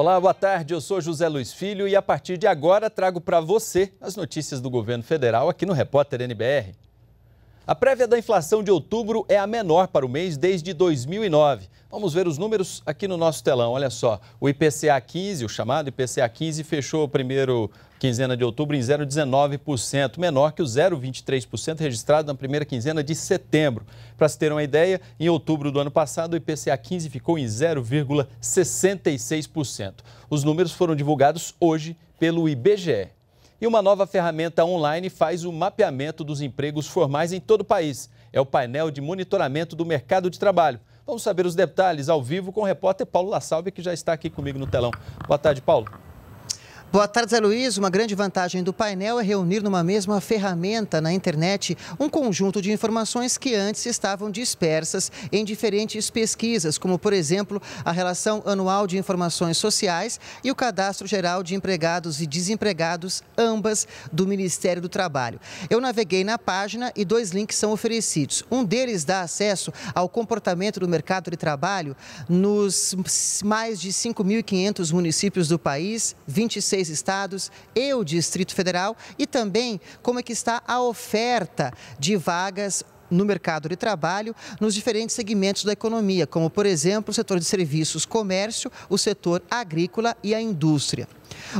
Olá, boa tarde. Eu sou José Luiz Filho e a partir de agora trago para você as notícias do governo federal aqui no Repórter NBR. A prévia da inflação de outubro é a menor para o mês desde 2009. Vamos ver os números aqui no nosso telão. Olha só, o IPCA 15, o chamado IPCA 15, fechou o primeiro quinzena de outubro em 0,19%, menor que o 0,23% registrado na primeira quinzena de setembro. Para se ter uma ideia, em outubro do ano passado, o IPCA 15 ficou em 0,66%. Os números foram divulgados hoje pelo IBGE. E uma nova ferramenta online faz o mapeamento dos empregos formais em todo o país. É o painel de monitoramento do mercado de trabalho. Vamos saber os detalhes ao vivo com o repórter Paulo Lasalve, que já está aqui comigo no telão. Boa tarde, Paulo. Boa tarde, Zé Luiz. Uma grande vantagem do painel é reunir numa mesma ferramenta na internet um conjunto de informações que antes estavam dispersas em diferentes pesquisas, como, por exemplo, a relação anual de informações sociais e o cadastro geral de empregados e desempregados, ambas do Ministério do Trabalho. Eu naveguei na página e dois links são oferecidos. Um deles dá acesso ao comportamento do mercado de trabalho nos mais de 5.500 municípios do país, 26 16 estados e o Distrito Federal e também como é que está a oferta de vagas no mercado de trabalho nos diferentes segmentos da economia, como, por exemplo, o setor de serviços, comércio, o setor agrícola e a indústria.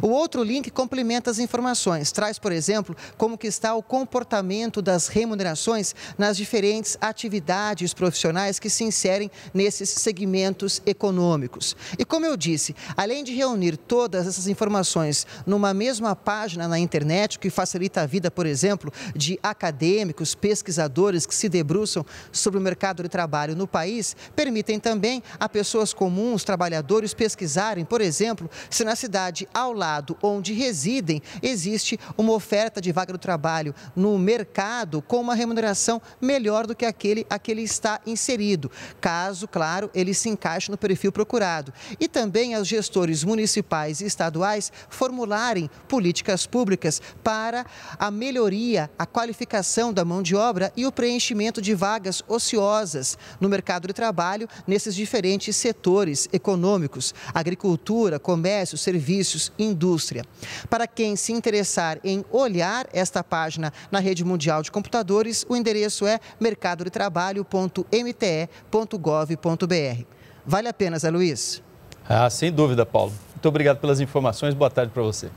O outro link complementa as informações, traz, por exemplo, como que está o comportamento das remunerações nas diferentes atividades profissionais que se inserem nesses segmentos econômicos. E como eu disse, além de reunir todas essas informações numa mesma página na internet, que facilita a vida, por exemplo, de acadêmicos, pesquisadores que se debruçam sobre o mercado de trabalho no país, permitem também a pessoas comuns, trabalhadores, pesquisarem, por exemplo, se na cidade ao ao lado onde residem, existe uma oferta de vaga do trabalho no mercado com uma remuneração melhor do que aquele a que ele está inserido, caso, claro, ele se encaixe no perfil procurado. E também aos gestores municipais e estaduais formularem políticas públicas para a melhoria, a qualificação da mão de obra e o preenchimento de vagas ociosas no mercado de trabalho nesses diferentes setores econômicos, agricultura, comércio, serviços indústria. Para quem se interessar em olhar esta página na rede mundial de computadores, o endereço é mercadodetrabalho.mte.gov.br. Vale a pena, Zé Luiz? Ah, sem dúvida, Paulo. Muito obrigado pelas informações. Boa tarde para você.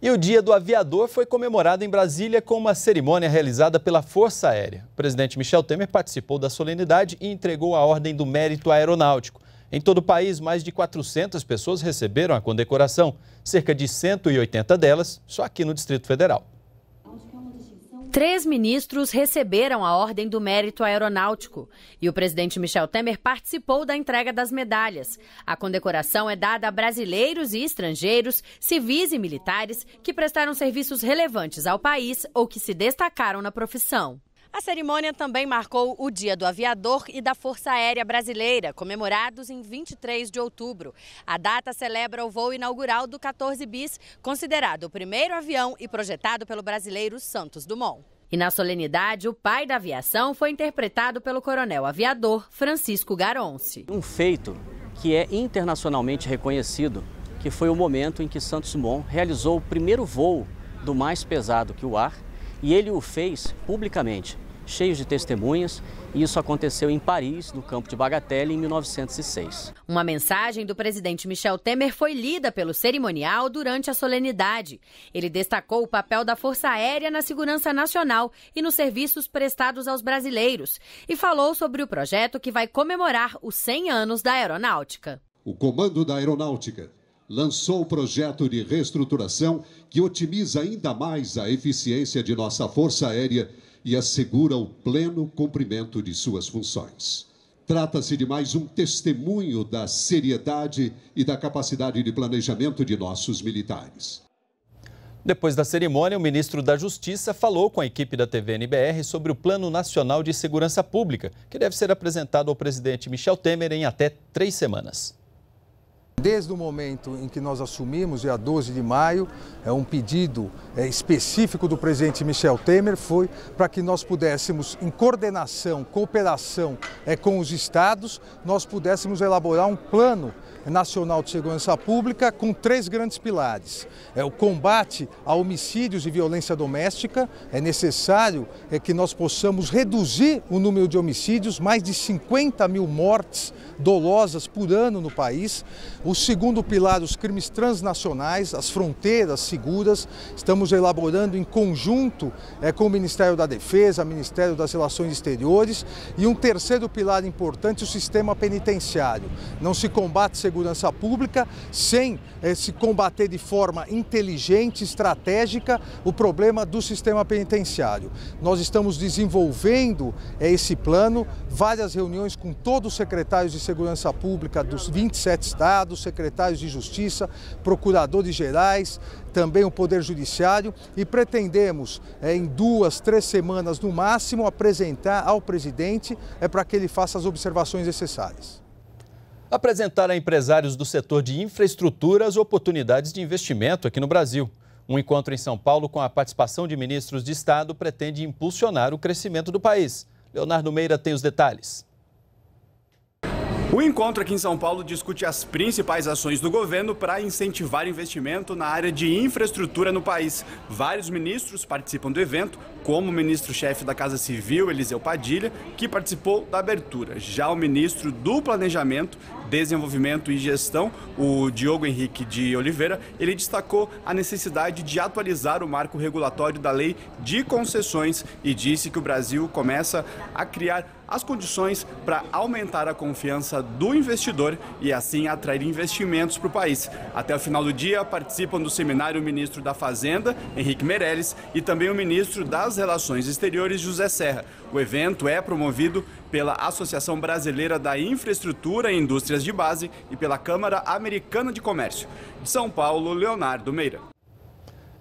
E o Dia do Aviador foi comemorado em Brasília com uma cerimônia realizada pela Força Aérea. O presidente Michel Temer participou da solenidade e entregou a Ordem do Mérito Aeronáutico. Em todo o país, mais de 400 pessoas receberam a condecoração, cerca de 180 delas só aqui no Distrito Federal. Três ministros receberam a Ordem do Mérito Aeronáutico e o presidente Michel Temer participou da entrega das medalhas. A condecoração é dada a brasileiros e estrangeiros, civis e militares que prestaram serviços relevantes ao país ou que se destacaram na profissão. A cerimônia também marcou o Dia do Aviador e da Força Aérea Brasileira, comemorados em 23 de outubro. A data celebra o voo inaugural do 14 Bis, considerado o primeiro avião e projetado pelo brasileiro Santos Dumont. E na solenidade, o pai da aviação foi interpretado pelo coronel aviador Francisco Garonce. Um feito que é internacionalmente reconhecido, que foi o momento em que Santos Dumont realizou o primeiro voo do mais pesado que o ar, e ele o fez publicamente, cheio de testemunhas, e isso aconteceu em Paris, no campo de Bagatelle, em 1906. Uma mensagem do presidente Michel Temer foi lida pelo cerimonial durante a solenidade. Ele destacou o papel da Força Aérea na segurança nacional e nos serviços prestados aos brasileiros e falou sobre o projeto que vai comemorar os 100 anos da aeronáutica. O comando da aeronáutica lançou o projeto de reestruturação que otimiza ainda mais a eficiência de nossa Força Aérea e assegura o pleno cumprimento de suas funções. Trata-se de mais um testemunho da seriedade e da capacidade de planejamento de nossos militares. Depois da cerimônia, o ministro da Justiça falou com a equipe da TVNBR sobre o Plano Nacional de Segurança Pública, que deve ser apresentado ao presidente Michel Temer em até três semanas. Desde o momento em que nós assumimos, dia 12 de maio, é um pedido é, específico do presidente Michel Temer foi para que nós pudéssemos, em coordenação, cooperação é, com os estados, nós pudéssemos elaborar um plano Nacional de Segurança Pública com três grandes pilares. É o combate a homicídios e violência doméstica. É necessário é, que nós possamos reduzir o número de homicídios, mais de 50 mil mortes dolosas por ano no país. O segundo pilar, os crimes transnacionais, as fronteiras seguras. Estamos elaborando em conjunto é, com o Ministério da Defesa, Ministério das Relações Exteriores. E um terceiro pilar importante, o sistema penitenciário. Não se combate segurança segurança pública, sem eh, se combater de forma inteligente, estratégica, o problema do sistema penitenciário. Nós estamos desenvolvendo é esse plano, várias reuniões com todos os secretários de segurança pública dos 27 estados, secretários de justiça, procuradores gerais, também o Poder Judiciário e pretendemos, eh, em duas, três semanas no máximo, apresentar ao presidente é para que ele faça as observações necessárias apresentar a empresários do setor de infraestrutura as oportunidades de investimento aqui no Brasil. Um encontro em São Paulo com a participação de ministros de Estado pretende impulsionar o crescimento do país. Leonardo Meira tem os detalhes. O encontro aqui em São Paulo discute as principais ações do governo para incentivar investimento na área de infraestrutura no país. Vários ministros participam do evento, como o ministro-chefe da Casa Civil, Eliseu Padilha, que participou da abertura. Já o ministro do Planejamento Desenvolvimento e Gestão, o Diogo Henrique de Oliveira, ele destacou a necessidade de atualizar o marco regulatório da lei de concessões e disse que o Brasil começa a criar as condições para aumentar a confiança do investidor e assim atrair investimentos para o país. Até o final do dia, participam do seminário o ministro da Fazenda, Henrique Meirelles, e também o ministro das Relações Exteriores, José Serra. O evento é promovido pela Associação Brasileira da Infraestrutura e Indústrias de Base e pela Câmara Americana de Comércio. De São Paulo, Leonardo Meira.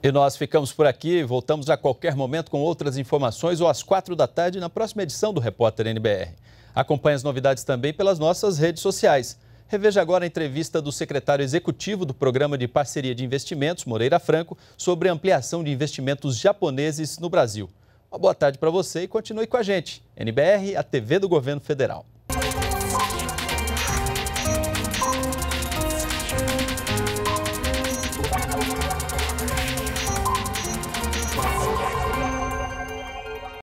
E nós ficamos por aqui, voltamos a qualquer momento com outras informações ou às quatro da tarde na próxima edição do Repórter NBR. Acompanhe as novidades também pelas nossas redes sociais. Reveja agora a entrevista do secretário executivo do Programa de Parceria de Investimentos, Moreira Franco, sobre a ampliação de investimentos japoneses no Brasil. Uma boa tarde para você e continue com a gente. NBR, a TV do Governo Federal.